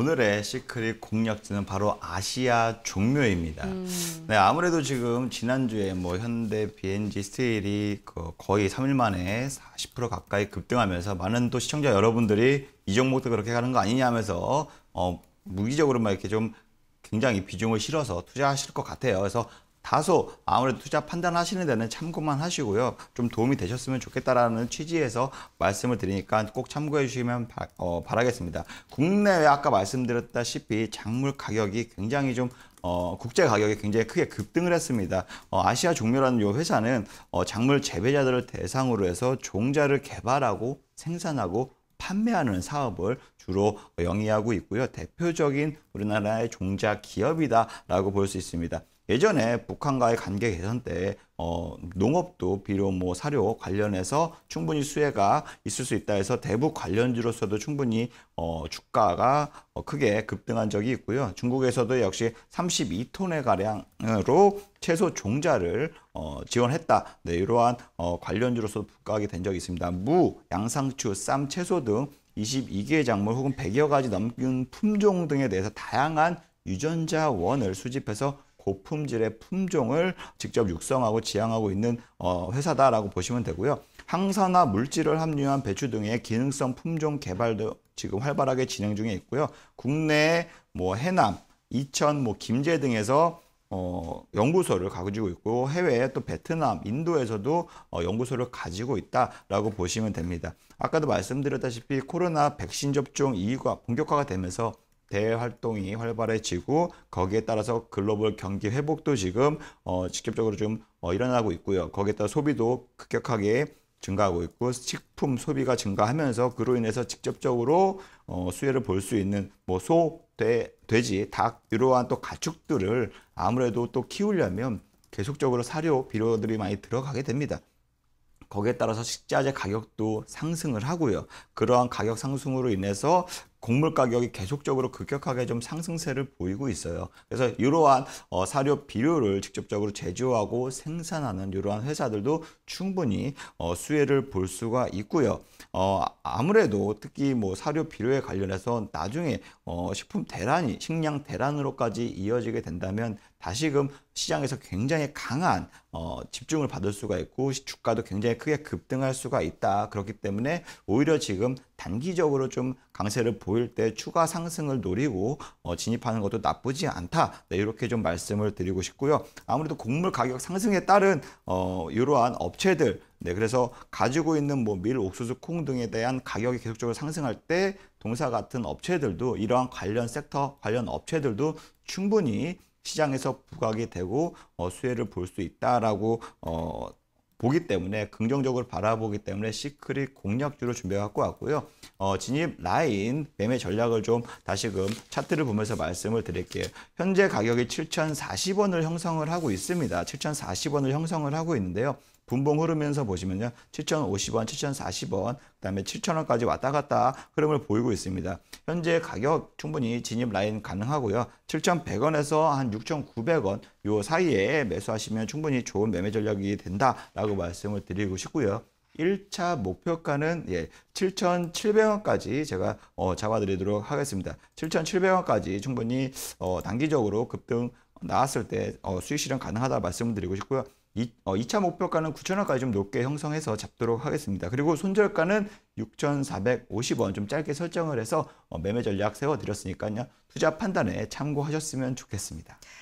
오늘의 시크릿 공략지는 바로 아시아 종묘입니다. 음. 네, 아무래도 지금 지난주에 뭐 현대, BNG, 스틸이 그 거의 3일 만에 40% 가까이 급등하면서 많은 또 시청자 여러분들이 이 종목도 그렇게 가는 거 아니냐 하면서 어, 무기적으로 막 이렇게 좀 굉장히 비중을 실어서 투자하실 것 같아요. 그래서 다소 아무래도 투자 판단하시는 데는 참고만 하시고요. 좀 도움이 되셨으면 좋겠다라는 취지에서 말씀을 드리니까 꼭 참고해 주시면 바, 어, 바라겠습니다. 국내외 아까 말씀드렸다시피 작물 가격이 굉장히 좀 어, 국제 가격이 굉장히 크게 급등을 했습니다. 어, 아시아 종묘라는 이 회사는 어, 작물 재배자들을 대상으로 해서 종자를 개발하고 생산하고 판매하는 사업을 주로 영위하고 있고요. 대표적인 우리나라의 종자 기업이다라고 볼 수 있습니다. 예전에 북한과의 관계 개선 때 어, 농업도 비료 뭐 사료 관련해서 충분히 수혜가 있을 수 있다 해서 대북 관련주로서도 충분히 어, 주가가 어, 크게 급등한 적이 있고요. 중국에서도 역시 3 2톤의 가량으로 채소 종자를 어, 지원했다. 네, 이러한 어, 관련주로서도 부각이 된 적이 있습니다. 무, 양상추, 쌈, 채소 등 22개 의 작물 혹은 100여 가지 넘는 품종 등에 대해서 다양한 유전자원을 수집해서 고품질의 품종을 직접 육성하고 지향하고 있는 어, 회사다라고 보시면 되고요. 항산화 물질을 함유한 배추 등의 기능성 품종 개발도 지금 활발하게 진행 중에 있고요. 국내 뭐 해남, 이천, 뭐 김제 등에서 어, 연구소를 가지고 있고 해외에 또 베트남, 인도에서도 어, 연구소를 가지고 있다라고 보시면 됩니다. 아까도 말씀드렸다시피 코로나 백신 접종 이유가 본격화가 되면서 대외 활동이 활발해지고 거기에 따라서 글로벌 경기 회복도 지금 어, 직접적으로 좀 어, 일어나고 있고요. 거기에 따라 소비도 급격하게 증가하고 있고 식품 소비가 증가하면서 그로 인해서 직접적으로 어, 수혜를 볼 수 있는 뭐 소, 돼, 돼지, 닭 이러한 또 가축들을 아무래도 또 키우려면 계속적으로 사료, 비료들이 많이 들어가게 됩니다. 거기에 따라서 식자재 가격도 상승을 하고요. 그러한 가격 상승으로 인해서 곡물 가격이 계속적으로 급격하게 좀 상승세를 보이고 있어요. 그래서 이러한 어, 사료 비료를 직접적으로 제조하고 생산하는 이러한 회사들도 충분히 어, 수혜를 볼 수가 있고요. 어, 아무래도 특히 뭐 사료 비료에 관련해서 나중에 식품 대란이 식량 대란으로까지 이어지게 된다면 다시금 시장에서 굉장히 강한 어, 집중을 받을 수가 있고 주가도 굉장히 크게 급등할 수가 있다. 그렇기 때문에 오히려 지금 단기적으로 좀 강세를 보일 때 추가 상승을 노리고 어, 진입하는 것도 나쁘지 않다. 네, 이렇게 좀 말씀을 드리고 싶고요. 아무래도 곡물 가격 상승에 따른 어, 이러한 업체들 네, 그래서 가지고 있는 뭐 밀, 옥수수, 콩 등에 대한 가격이 계속적으로 상승할 때 동사 같은 업체들도 이러한 관련 섹터, 관련 업체들도 충분히 시장에서 부각이 되고 어, 수혜를 볼 수 있다라고 어, 보기 때문에 긍정적으로 바라보기 때문에 시크릿 공략주로 준비해 갖고 왔고요. 어, 진입 라인 매매 전략을 좀 다시금 차트를 보면서 말씀을 드릴게요. 현재 가격이 7,040원을 형성을 하고 있습니다. 7,040원을 형성을 하고 있는데요. 분봉 흐르면서 보시면요. 7,050원, 7,040원, 그다음에 7,000원까지 왔다 갔다 흐름을 보이고 있습니다. 현재 가격 충분히 진입 라인 가능하고요. 7,100원에서 한 6,900원 요 사이에 매수하시면 충분히 좋은 매매 전략이 된다라고 말씀을 드리고 싶고요. 1차 목표가는 예, 7,700원까지 제가 어, 잡아드리도록 하겠습니다. 7,700원까지 충분히 어, 단기적으로 급등 나왔을 때 어, 수익 실현 가능하다 말씀드리고 싶고요. 이, 어, 2차 목표가는 9,000원까지 좀 높게 형성해서 잡도록 하겠습니다. 그리고 손절가는 6,450원 좀 짧게 설정을 해서 어, 매매 전략 세워드렸으니까요. 투자 판단에 참고하셨으면 좋겠습니다.